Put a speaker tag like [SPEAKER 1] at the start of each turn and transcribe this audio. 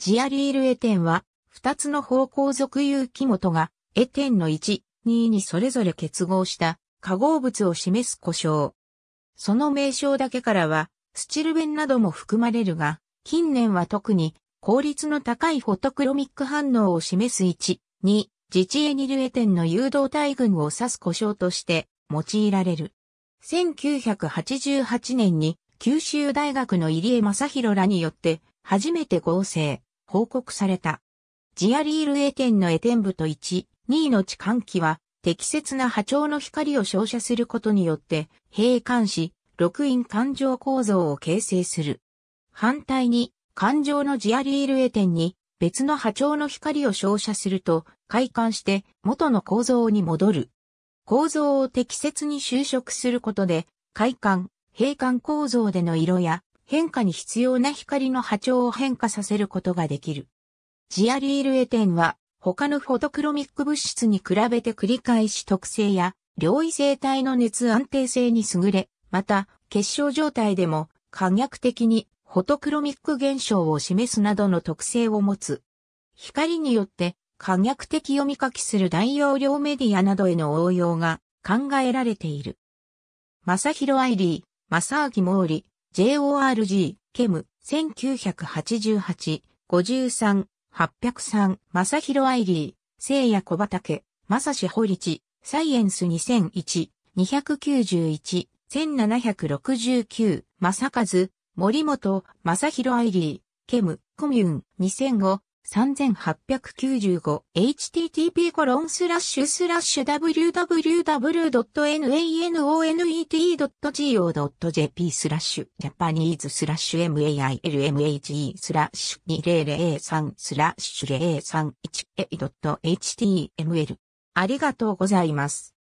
[SPEAKER 1] ジアリールエテンは、二つの方向属有機元が、エテンの1、2にそれぞれ結合した化合物を示す故障。その名称だけからは、スチルベンなども含まれるが、近年は特に効率の高いフォトクロミック反応を示す1、2、自治エニルエテンの誘導体群を指す故障として用いられる。1988年に九州大学の入江正宏らによって初めて合成。報告された。ジアリールエテンのエテン部と1、2の置換器は、適切な波長の光を照射することによって、閉管し、六陰環状構造を形成する。反対に、環状のジアリールエテンに、別の波長の光を照射すると、開管して元の構造に戻る。構造を適切に修飾することで、開管、閉管構造での色や変化に必要な光の波長を変化させることができる。ジアリールエテンは他のフォトクロミック物質に比べて繰り返し特性や両位性体の熱安定性に優れ、また結晶状態でも可逆的にフォトクロミック現象を示すなどの特性を持つ。光によって可逆的読み書きする大容量メディアなどへの応用が考えられている。正広アイリー、正明毛利、JORG、ケム、1988、53、803、正広アイリー、聖夜小畑、正志堀地、サイエンス2001、291、1769、正和、森本、正広アイリー、ケム、コミューン、2005、3895http コロンスラッシュスラッシュ www.nanonet.go.jp スラッシュジャパニーズスラッシュ mailmhe スラッシュ2003スラッシュ 031a.html ありがとうございます。